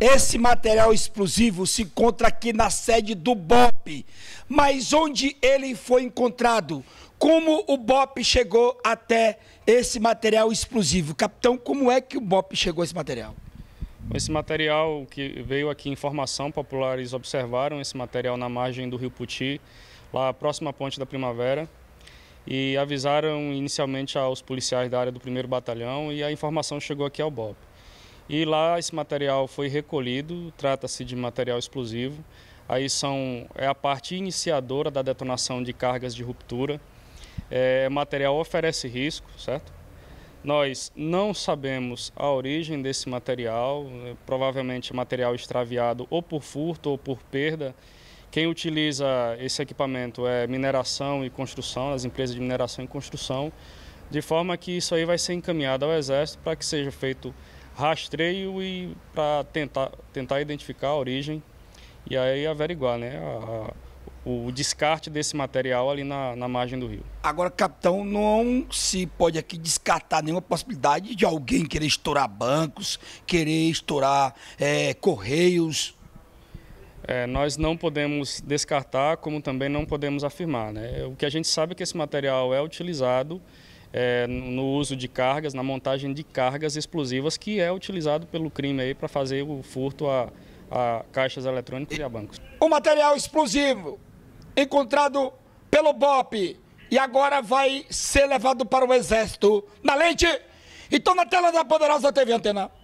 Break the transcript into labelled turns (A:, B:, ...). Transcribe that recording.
A: Esse material explosivo se encontra aqui na sede do BOP, mas onde ele foi encontrado? Como o BOP chegou até esse material explosivo? Capitão, como é que o BOP chegou a esse material?
B: Esse material que veio aqui informação, populares observaram esse material na margem do Rio Puti, lá próxima à Ponte da Primavera, e avisaram inicialmente aos policiais da área do 1 Batalhão e a informação chegou aqui ao BOP. E lá esse material foi recolhido, trata-se de material explosivo. Aí são, é a parte iniciadora da detonação de cargas de ruptura. É, material oferece risco, certo? Nós não sabemos a origem desse material, é, provavelmente material extraviado ou por furto ou por perda. Quem utiliza esse equipamento é mineração e construção, as empresas de mineração e construção, de forma que isso aí vai ser encaminhado ao Exército para que seja feito rastreio e para tentar, tentar identificar a origem e aí averiguar né, a, a, o descarte desse material ali na, na margem do rio. Agora, capitão, não se pode
A: aqui descartar nenhuma possibilidade de alguém querer estourar bancos, querer estourar
B: é, correios. É, nós não podemos descartar, como também não podemos afirmar. Né? O que a gente sabe é que esse material é utilizado é, no uso de cargas, na montagem de cargas explosivas, que é utilizado pelo crime aí para fazer o furto a, a caixas eletrônicas e a bancos.
A: O material explosivo encontrado pelo BOP e agora vai ser levado para o Exército. Na lente, então na tela da Poderosa TV Antena.